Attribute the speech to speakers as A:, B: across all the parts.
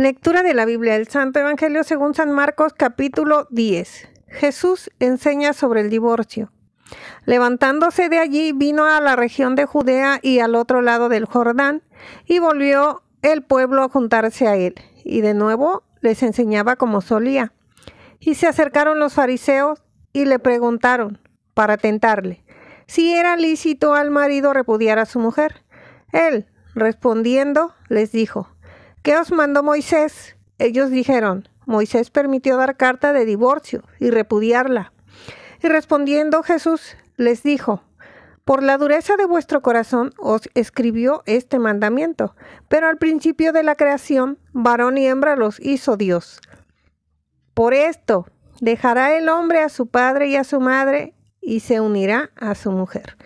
A: Lectura de la Biblia, del Santo Evangelio según San Marcos capítulo 10. Jesús enseña sobre el divorcio. Levantándose de allí, vino a la región de Judea y al otro lado del Jordán, y volvió el pueblo a juntarse a él, y de nuevo les enseñaba como solía. Y se acercaron los fariseos y le preguntaron, para tentarle, si era lícito al marido repudiar a su mujer. Él, respondiendo, les dijo, ¿Qué os mandó Moisés? Ellos dijeron, Moisés permitió dar carta de divorcio y repudiarla. Y respondiendo Jesús les dijo, por la dureza de vuestro corazón os escribió este mandamiento, pero al principio de la creación, varón y hembra los hizo Dios. Por esto, dejará el hombre a su padre y a su madre, y se unirá a su mujer.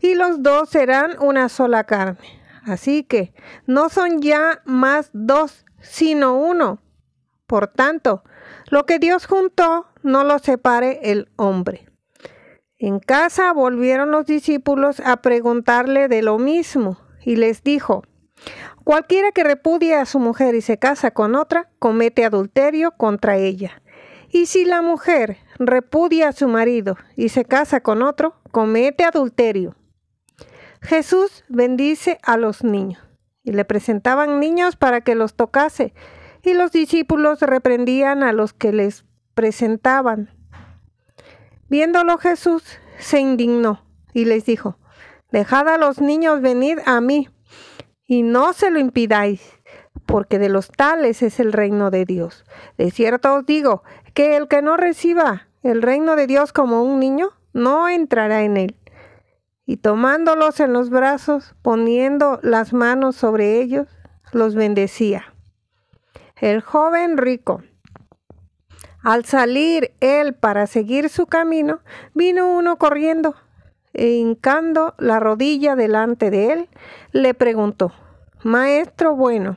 A: Y los dos serán una sola carne. Así que no son ya más dos, sino uno. Por tanto, lo que Dios juntó, no lo separe el hombre. En casa volvieron los discípulos a preguntarle de lo mismo y les dijo, Cualquiera que repudie a su mujer y se casa con otra, comete adulterio contra ella. Y si la mujer repudia a su marido y se casa con otro, comete adulterio. Jesús bendice a los niños. Y le presentaban niños para que los tocase. Y los discípulos reprendían a los que les presentaban. Viéndolo Jesús se indignó y les dijo, Dejad a los niños venir a mí y no se lo impidáis, porque de los tales es el reino de Dios. De cierto os digo que el que no reciba el reino de Dios como un niño, no entrará en él y tomándolos en los brazos, poniendo las manos sobre ellos, los bendecía. El joven rico. Al salir él para seguir su camino, vino uno corriendo e hincando la rodilla delante de él, le preguntó, Maestro bueno,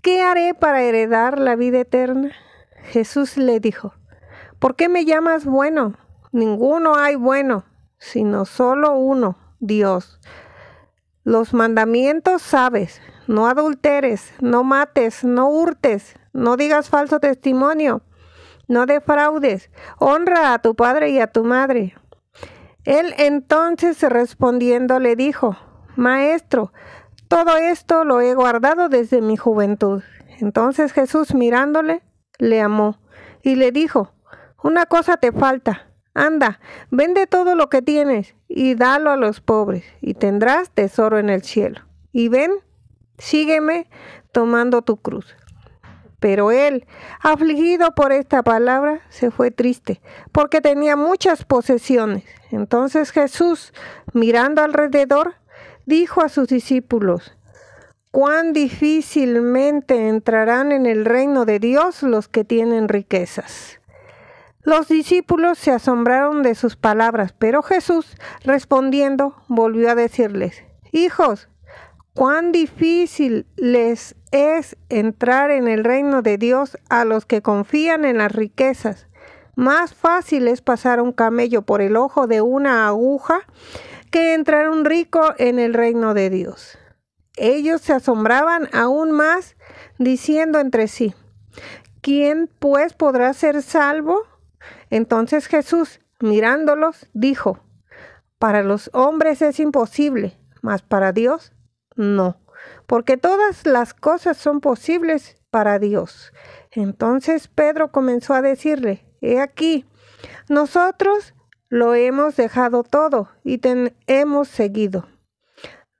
A: ¿qué haré para heredar la vida eterna? Jesús le dijo, ¿por qué me llamas bueno? Ninguno hay bueno sino solo uno, Dios. Los mandamientos sabes, no adulteres, no mates, no hurtes, no digas falso testimonio, no defraudes, honra a tu padre y a tu madre. Él entonces respondiendo le dijo, Maestro, todo esto lo he guardado desde mi juventud. Entonces Jesús mirándole, le amó y le dijo, Una cosa te falta Anda, vende todo lo que tienes y dalo a los pobres, y tendrás tesoro en el cielo. Y ven, sígueme tomando tu cruz. Pero él, afligido por esta palabra, se fue triste, porque tenía muchas posesiones. Entonces Jesús, mirando alrededor, dijo a sus discípulos, cuán difícilmente entrarán en el reino de Dios los que tienen riquezas. Los discípulos se asombraron de sus palabras, pero Jesús, respondiendo, volvió a decirles, Hijos, cuán difícil les es entrar en el reino de Dios a los que confían en las riquezas. Más fácil es pasar un camello por el ojo de una aguja que entrar un rico en el reino de Dios. Ellos se asombraban aún más, diciendo entre sí, ¿quién pues podrá ser salvo? Entonces Jesús, mirándolos, dijo, para los hombres es imposible, mas para Dios no, porque todas las cosas son posibles para Dios. Entonces Pedro comenzó a decirle, he aquí, nosotros lo hemos dejado todo y te hemos seguido.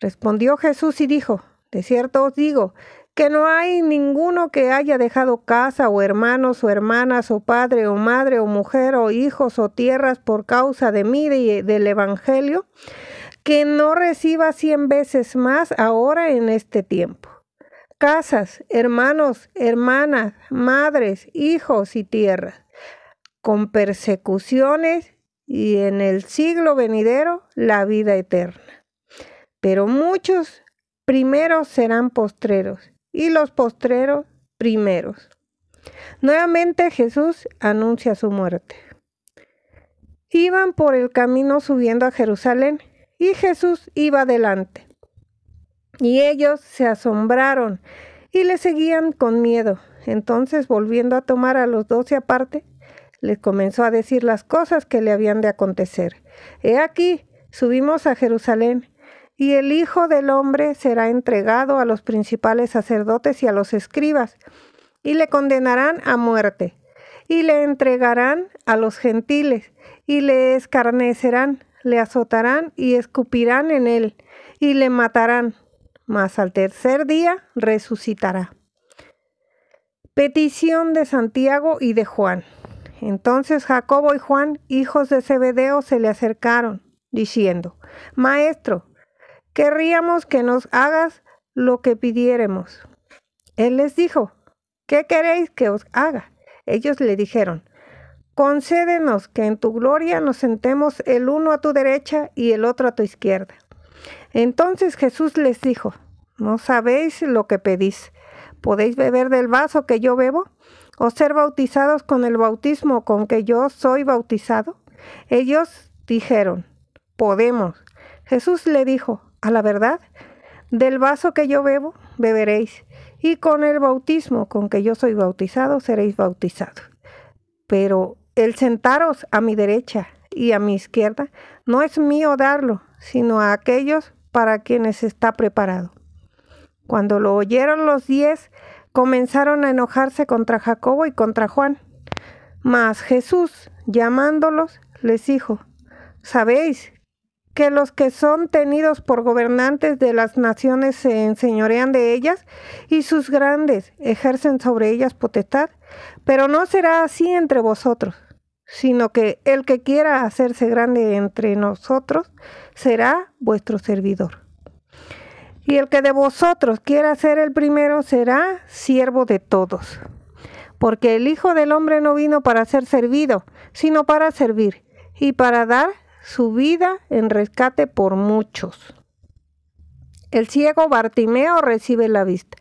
A: Respondió Jesús y dijo, de cierto os digo que no hay ninguno que haya dejado casa o hermanos o hermanas o padre o madre o mujer o hijos o tierras por causa de mí y del Evangelio, que no reciba cien veces más ahora en este tiempo. Casas, hermanos, hermanas, madres, hijos y tierras, con persecuciones y en el siglo venidero la vida eterna. Pero muchos primeros serán postreros y los postreros primeros. Nuevamente Jesús anuncia su muerte. Iban por el camino subiendo a Jerusalén y Jesús iba adelante. Y ellos se asombraron y le seguían con miedo. Entonces, volviendo a tomar a los doce aparte, les comenzó a decir las cosas que le habían de acontecer. He aquí, subimos a Jerusalén y el Hijo del Hombre será entregado a los principales sacerdotes y a los escribas, y le condenarán a muerte, y le entregarán a los gentiles, y le escarnecerán, le azotarán y escupirán en él, y le matarán, mas al tercer día resucitará. Petición de Santiago y de Juan. Entonces Jacobo y Juan, hijos de Zebedeo, se le acercaron, diciendo, Maestro, querríamos que nos hagas lo que pidiéramos. Él les dijo, ¿qué queréis que os haga? Ellos le dijeron, concédenos que en tu gloria nos sentemos el uno a tu derecha y el otro a tu izquierda. Entonces Jesús les dijo, no sabéis lo que pedís. ¿Podéis beber del vaso que yo bebo? ¿O ser bautizados con el bautismo con que yo soy bautizado? Ellos dijeron, podemos. Jesús le dijo, a la verdad. Del vaso que yo bebo, beberéis, y con el bautismo con que yo soy bautizado, seréis bautizados. Pero el sentaros a mi derecha y a mi izquierda no es mío darlo, sino a aquellos para quienes está preparado. Cuando lo oyeron los diez, comenzaron a enojarse contra Jacobo y contra Juan. Mas Jesús, llamándolos, les dijo, ¿sabéis que los que son tenidos por gobernantes de las naciones se enseñorean de ellas y sus grandes ejercen sobre ellas potestad, pero no será así entre vosotros, sino que el que quiera hacerse grande entre nosotros será vuestro servidor. Y el que de vosotros quiera ser el primero será siervo de todos, porque el Hijo del Hombre no vino para ser servido, sino para servir y para dar su vida en rescate por muchos. El ciego Bartimeo recibe la vista.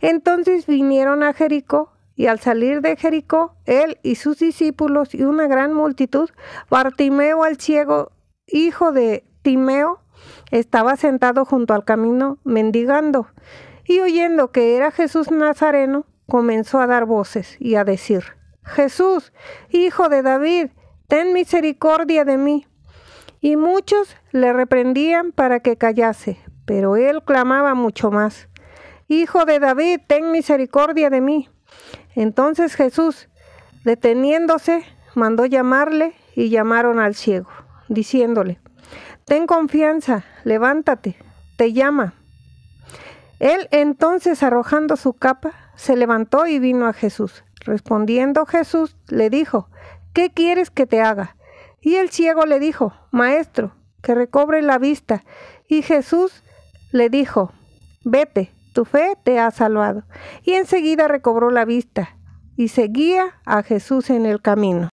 A: Entonces vinieron a Jericó y al salir de Jericó, él y sus discípulos y una gran multitud, Bartimeo el ciego, hijo de Timeo, estaba sentado junto al camino mendigando, y oyendo que era Jesús Nazareno, comenzó a dar voces y a decir, Jesús, hijo de David, ten misericordia de mí y muchos le reprendían para que callase, pero él clamaba mucho más, Hijo de David, ten misericordia de mí. Entonces Jesús, deteniéndose, mandó llamarle y llamaron al ciego, diciéndole, Ten confianza, levántate, te llama. Él entonces, arrojando su capa, se levantó y vino a Jesús. Respondiendo Jesús, le dijo, ¿qué quieres que te haga? Y el ciego le dijo, Maestro, que recobre la vista. Y Jesús le dijo, Vete, tu fe te ha salvado. Y enseguida recobró la vista y seguía a Jesús en el camino.